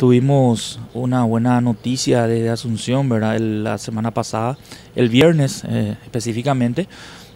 Tuvimos una buena noticia de Asunción, ¿verdad? la semana pasada, el viernes eh, específicamente,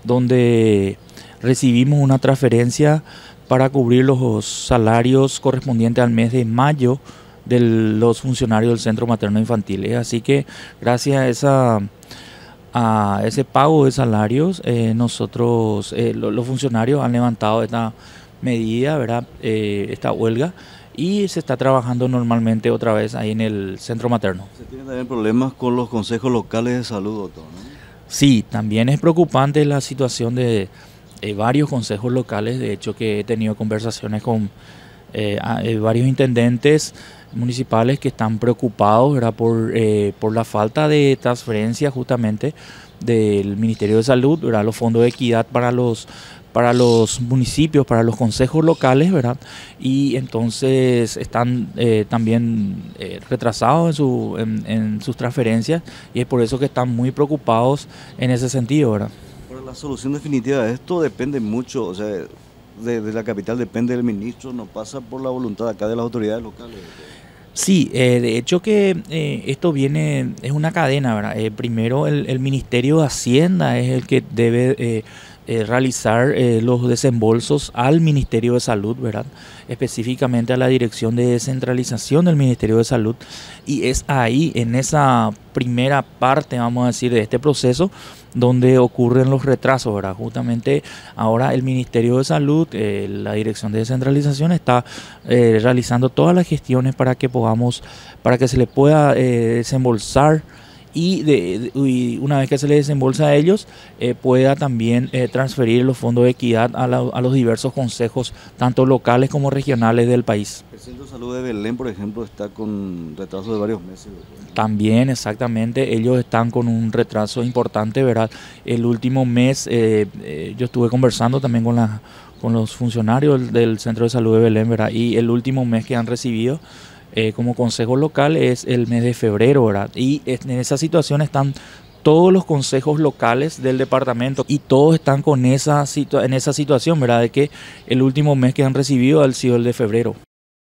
donde recibimos una transferencia para cubrir los salarios correspondientes al mes de mayo de los funcionarios del Centro Materno Infantil. Así que gracias a, ese pago de salarios, eh, nosotros, eh, los funcionarios han levantado esta medida, ¿verdad? esta huelga y se está trabajando normalmente otra vez ahí en el centro materno. ¿Se tienen también problemas con los consejos locales de salud, doctor? Sí, también es preocupante la situación de eh, varios consejos locales, de hecho que he tenido conversaciones con eh, eh, varios intendentes municipales que están preocupados ¿verdad? Por, por la falta de transferencia justamente del Ministerio de Salud, ¿verdad? los fondos de equidad para los para los municipios, para los consejos locales, ¿verdad? Y entonces están eh, también eh, retrasados en, sus transferencias y es por eso que están muy preocupados en ese sentido, ¿verdad? Pero la solución definitiva de esto depende mucho, o sea, de, la capital depende del ministro, no pasa por la voluntad acá de las autoridades locales. Sí, eh, de hecho que esto viene, es una cadena, ¿verdad? primero el, Ministerio de Hacienda es el que debe eh, realizar eh, los desembolsos al Ministerio de Salud, ¿verdad? Específicamente a la Dirección de Descentralización del Ministerio de Salud. Y es ahí, en esa primera parte, vamos a decir, de este proceso, donde ocurren los retrasos, ¿verdad? Justamente ahora el Ministerio de Salud, eh, la Dirección de Descentralización está realizando todas las gestiones para que podamos, para que se le pueda desembolsar y, de, una vez que se les desembolsa a ellos, eh, pueda también eh, transferir los fondos de equidad a, los diversos consejos, tanto locales como regionales del país. El Centro de Salud de Belén, por ejemplo, está con retraso de varios meses. También, exactamente, ellos están con un retraso importante, ¿verdad? El último mes eh, yo estuve conversando también con la con los funcionarios del Centro de Salud de Belén, ¿verdad? Y el último mes que han recibido eh, como consejo local es el mes de febrero, ¿verdad? Y en esa situación están todos los consejos locales del departamento y todos están con esa en esa situación, ¿verdad? De que el último mes que han recibido ha sido el de febrero.